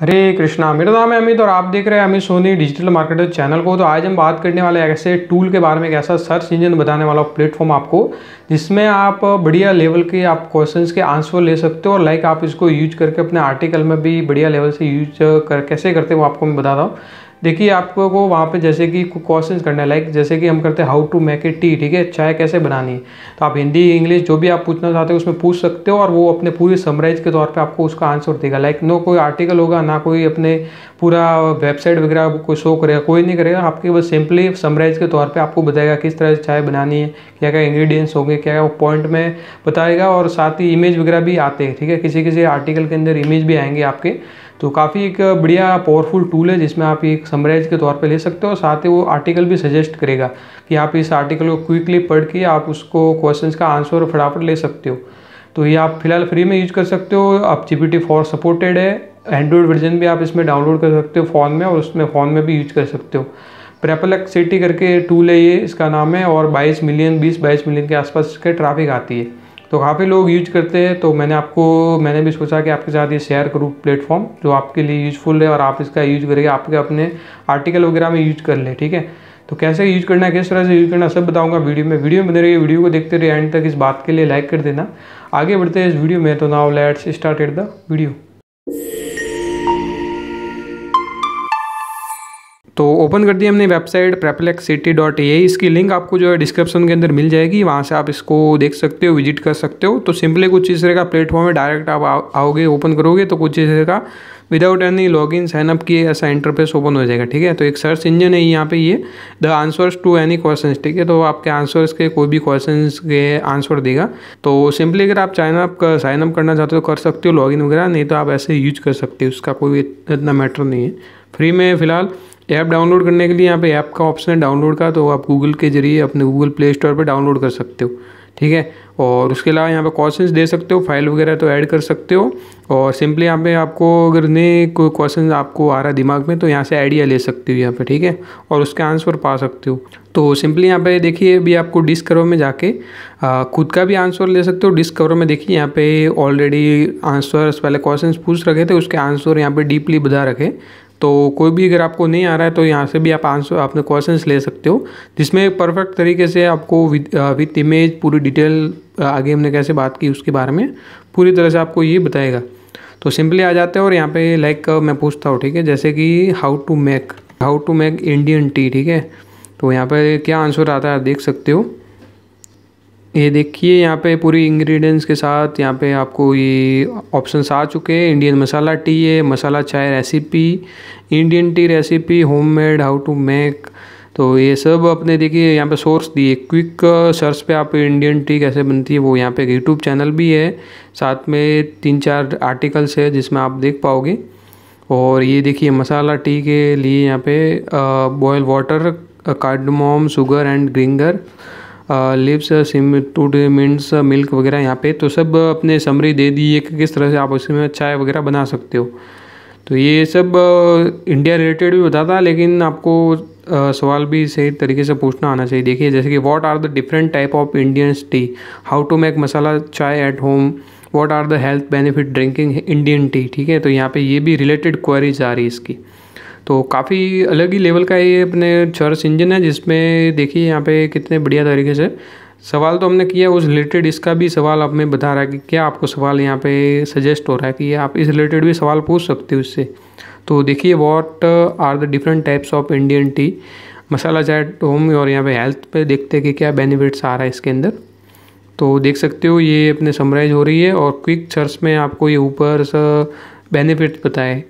हरे कृष्णा मेरा नाम है अमित और आप देख रहे हैं Amit Soni digital marketer channel को तो आज हम बात करने वाले हैं ऐसे टूल के बारे में एक ऐसा सर्च इंजन बताने वाला प्लेटफॉर्म आपको जिसमें आप बढ़िया लेवल के आप क्वेश्चन के आंसर ले सकते हो और लाइक आप इसको यूज करके अपने आर्टिकल में भी बढ़िया लेवल से यूज कर कैसे करते वो आपको मैं बताता हूँ देखिए आपको को वहाँ पे जैसे कि क्वेश्चन करना है लाइक जैसे कि हम करते हैं how to make a tea ठीक है चाय कैसे बनानी है तो आप हिंदी इंग्लिश जो भी आप पूछना चाहते हो उसमें पूछ सकते हो और वो अपने पूरे समराइज के तौर पर आपको उसका आंसर देगा लाइक नो कोई आर्टिकल होगा ना कोई अपने पूरा वेबसाइट वगैरह कोई शो करेगा कोई नहीं करेगा आपके बस सिंपली समराइज के तौर पर आपको बताएगा किस तरह से चाय बनानी है क्या क्या इंग्रीडियंट्स होंगे क्या क्या वो पॉइंट में बताएगा और साथ ही इमेज वगैरह भी आते हैं ठीक है किसी किसी आर्टिकल के अंदर इमेज भी आएंगे आपके तो काफ़ी एक बढ़िया पावरफुल टूल है जिसमें आप एक समराइज के तौर पे ले सकते हो साथ ही वो आर्टिकल भी सजेस्ट करेगा कि आप इस आर्टिकल को क्विकली पढ़ के आप उसको क्वेश्चंस का आंसर फटाफट ले सकते हो तो ये आप फिलहाल फ्री में यूज कर सकते हो आप जी पी सपोर्टेड है एंड्रॉयड वर्जन भी आप इसमें डाउनलोड कर सकते हो फ़ोन में और उसमें फ़ोन में भी यूज कर सकते हो प्रेपलक सिटी करके टूल है ये इसका नाम है और 22 मिलियन 20 22 मिलियन के आसपास के ट्रैफिक आती है तो काफ़ी लोग यूज करते हैं तो मैंने आपको मैंने भी सोचा कि आपके साथ ये शेयर करूँ प्लेटफॉर्म जो आपके लिए यूजफुल है और आप इसका यूज करके आपके अपने आर्टिकल वगैरह में यूज कर लें ठीक है तो कैसे यूज करना है किस तरह से यूज करना सब बताऊंगा वीडियो में वीडियो में बने रहिए वीडियो को देखते रहिए एंड तक इस बात के लिए लाइक कर देना आगे बढ़ते हैं इस वीडियो में तो now let's start at the video तो ओपन कर दिया हमने website perplexity dot A इसकी लिंक आपको जो है डिस्क्रिप्शन के अंदर मिल जाएगी वहाँ से आप इसको देख सकते हो विजिट कर सकते हो तो सिंपली कुछ इस तरह का प्लेटफॉर्म है डायरेक्ट आप आओगे ओपन करोगे तो कुछ इस तरह का without any log in sign up किए ऐसा इंटरफेस ओपन हो जाएगा ठीक है तो एक सर्च इंजन है यहाँ पे ये the answers to any question ठीक है तो आपके आंसर्स के कोई भी क्वेश्चन के आंसर देगा तो सिंपली अगर आप साइनअप कर साइनअप करना चाहते हो तो कर सकते हो लॉगिन वगैरह नहीं तो आप ऐसे यूज कर सकते हो उसका कोई इतना मैटर नहीं है फ्री में फ़िलहाल ऐप डाउनलोड करने के लिए यहाँ पे ऐप का ऑप्शन है डाउनलोड का तो आप गूगल के जरिए अपने गूगल प्ले स्टोर पर डाउनलोड कर सकते हो ठीक है और उसके अलावा यहाँ पे क्वेश्चन दे सकते हो फाइल वगैरह तो ऐड कर सकते हो और सिंपली यहाँ पे आपको अगर नए कोई क्वेश्चन आपको आ रहा दिमाग में तो यहाँ से आइडिया ले सकते हो यहाँ पे ठीक है और उसके आंसर पा सकते हो तो सिंपली यहाँ पे देखिए अभी आपको डिस्कवर में जाके आ, खुद का भी आंसर ले सकते हो डिस्कवर में देखिए यहाँ पे ऑलरेडी आंसर पहले क्वेश्चन पूछ रखे थे उसके आंसर यहाँ पे डीपली बता रखे तो कोई भी अगर आपको नहीं आ रहा है तो यहाँ से भी आप आंसर अपने क्वेश्चन ले सकते हो जिसमें परफेक्ट तरीके से आपको विद विथ इमेज पूरी डिटेल uh, आगे हमने कैसे बात की उसके बारे में पूरी तरह से आपको ये बताएगा तो सिंपली आ जाते हैं और यहाँ पे लाइक uh, मैं पूछता हूँ ठीक है जैसे कि how to make how to make Indian tea ठीक है तो यहाँ पर क्या आंसर आता है देख सकते हो ये देखिए यहाँ पे पूरी इंग्रेडिएंट्स के साथ यहाँ पे आपको ये ऑप्शंस आ चुके हैं इंडियन मसाला टी है masala chai recipe Indian tea recipe homemade how to make तो ये सब अपने देखिए यहाँ पे सोर्स दिए क्विक सर्च uh, पे आप इंडियन टी कैसे बनती है वो यहाँ पे यूट्यूब चैनल भी है साथ में तीन चार आर्टिकल्स है जिसमें आप देख पाओगे और ये देखिए मसाला टी के लिए यहाँ पे boil water cardamom sugar and ग्रिंगर lips simmer two minutes milk वगैरह यहाँ पे तो सब अपने समरी दे दी है कि किस तरह से आप उसमें चाय वगैरह बना सकते हो तो ये सब इंडिया रिलेटेड भी बताता है लेकिन आपको सवाल भी सही तरीके से पूछना आना चाहिए देखिए जैसे कि what are the different type of Indian tea how to make masala chai at home what are the health benefit drinking Indian tea ठीक है तो यहाँ पे ये भी रिलेटेड क्वेरीज आ रही है इसकी तो काफ़ी अलग ही लेवल का ये अपने सर्च इंजन है जिसमें देखिए यहाँ पे कितने बढ़िया तरीके से सवाल तो हमने किया उस रिलेटेड इसका भी सवाल आप में बता रहा है कि क्या आपको सवाल यहाँ पे सजेस्ट हो रहा है कि आप इस रिलेटेड भी सवाल पूछ सकते हो उससे तो देखिए what are the different types of Indian tea masala chai home और यहाँ पे हेल्थ पे देखते हैं कि क्या बेनिफिट्स आ रहा है इसके अंदर तो देख सकते हो ये अपने समराइज हो रही है और क्विक सर्च में आपको ये ऊपर बेनिफिट बताए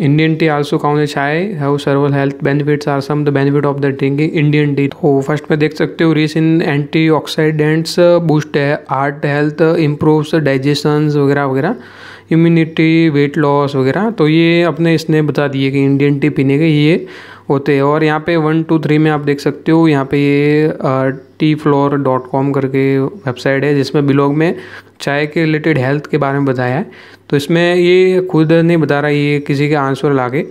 Indian tea also called chai have several health benefits are some the benefit of the drinking Indian tea तो फर्स्ट में देख सकते हो rich in antioxidants boost है हार्ट हेल्थ इम्प्रूव्स डाइजेशन वगैरह वगैरह इम्यूनिटी वेट लॉस वगैरह तो ये अपने इसने बता दिए कि इंडियन टी पीने के ये होते हैं और यहाँ पे वन टू थ्री में आप देख सकते हो यहाँ पे ये uh, tea floor dot com करके वेबसाइट है जिसमें ब्लॉग में चाय के रिलेटेड हेल्थ के बारे में बताया है तो इसमें ये खुद नहीं बता रहा ये किसी के आंसर लाके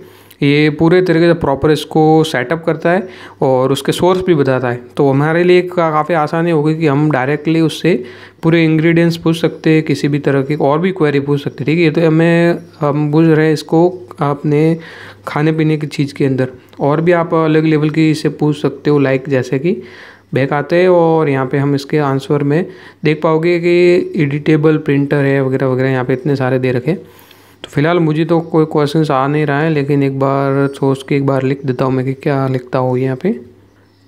ये पूरे तरीके से प्रॉपर इसको सेटअप करता है और उसके सोर्स भी बताता है तो हमारे लिए का काफ़ी आसानी होगी कि हम डायरेक्टली उससे पूरे इंग्रेडिएंट्स पूछ सकते हैं किसी भी तरह की और भी क्वेरी पूछ सकते ठीक है ये तो हमें हम बुझ रहे हैं इसको अपने खाने पीने की चीज़ के अंदर और भी आप अलग लेवल की इसे पूछ सकते हो लाइक जैसे कि बैक आते हैं और यहाँ पे हम इसके आंसर में देख पाओगे कि एडिटेबल प्रिंटर है वगैरह वगैरह यहाँ पे इतने सारे दे रखे तो फिलहाल मुझे तो कोई क्वेश्चन आ नहीं रहा है लेकिन एक बार सोच के एक बार लिख देता हूँ मैं कि क्या लिखता हूँ यहाँ पे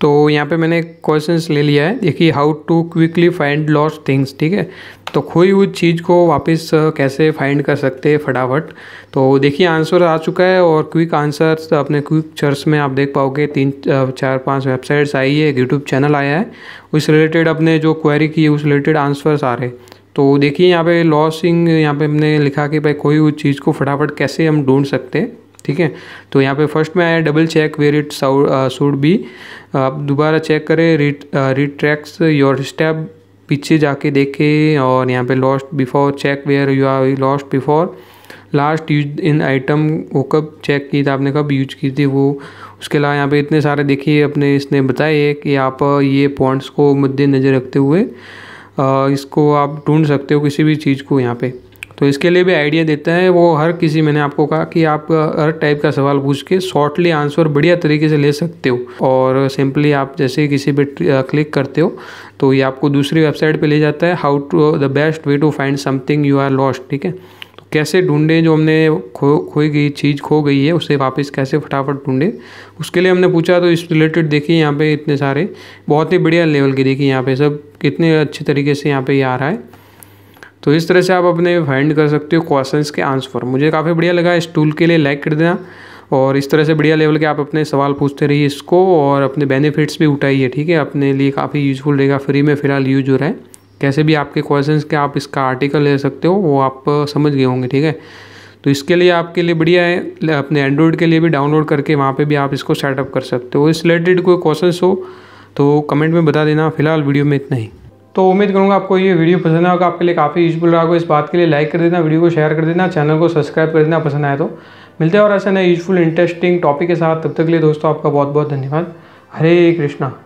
तो यहाँ पे मैंने क्वेश्चन ले लिया है देखिए how to quickly find lost things ठीक है तो खोई हुई चीज़ को वापस कैसे फाइंड कर सकते हैं फटाफट तो देखिए आंसर आ चुका है और क्विक आंसर तो अपने क्विक चर्च में आप देख पाओगे तीन चार पांच वेबसाइट्स आई है एक यूट्यूब चैनल आया है उस रिलेटेड अपने जो क्वेरी की उस रिलेटेड आंसर्स आ रहे तो देखिए यहाँ पे लॉसिंग यहाँ पे हमने लिखा कि भाई कोई उस चीज़ को फटाफट कैसे हम ढूंढ सकते हैं ठीक है तो यहाँ पे फर्स्ट में आया double check where it should be आप दोबारा चेक करें रिट रिट्रैक्स योर स्टेप पीछे जाके देखें और यहाँ पे lost before check where you are lost before last use in item वो कब चेक की था आपने कब यूज की थी वो उसके अलावा यहाँ पे इतने सारे देखिए अपने इसने बताए कि आप uh, ये पॉइंट्स को मद्देनज़र रखते हुए uh, इसको आप ढूंढ सकते हो किसी भी चीज़ को यहाँ पे तो इसके लिए भी आइडिया देता है वो हर किसी मैंने आपको कहा कि आप हर टाइप का सवाल पूछ के शॉर्टली आंसर बढ़िया तरीके से ले सकते हो और सिंपली आप जैसे किसी पे क्लिक करते हो तो ये आपको दूसरी वेबसाइट पे ले जाता है how to the best way to find something you are lost ठीक है तो कैसे ढूंढें जो हमने खो खोई गई चीज़ खो गई है उसे वापस कैसे फटाफट ढूंढें उसके लिए हमने पूछा तो इस रिलेटेड देखिए यहाँ पे इतने सारे बहुत ही बढ़िया लेवल के देखिए यहाँ पे सब कितने अच्छे तरीके से यहाँ पे ये आ रहा है तो इस तरह से आप अपने फाइंड कर सकते हो क्वेश्चन के आंसर मुझे काफ़ी बढ़िया लगा इस टूल के लिए लाइक कर देना और इस तरह से बढ़िया लेवल के आप अपने सवाल पूछते रहिए इसको और अपने बेनिफिट्स भी उठाइए ठीक है अपने लिए काफ़ी यूजफुल रहेगा फ्री में फ़िलहाल यूज हो रहा है कैसे भी आपके क्वेश्चंस के आप इसका आर्टिकल ले सकते हो वो आप समझ गए होंगे ठीक है तो इसके लिए आपके लिए बढ़िया है अपने एंड्रॉयड के लिए भी डाउनलोड करके वहाँ पर भी आप इसको सेटअप कर सकते हो इस रिलेटेड कोई क्वेश्चन हो तो कमेंट में बता देना फिलहाल वीडियो में इतना ही तो उम्मीद करूँगा आपको ये वीडियो पसंद आएगा आपके लिए काफ़ी यूजफुल रहा होगा इस बात के लिए लाइक कर देना वीडियो को शेयर कर देना चैनल को सब्सक्राइब कर देना पसंद आए तो मिलते हैं और ऐसे नए यूजफुल इंटरेस्टिंग टॉपिक के साथ तब तक के लिए दोस्तों आपका बहुत बहुत धन्यवाद हरे कृष्णा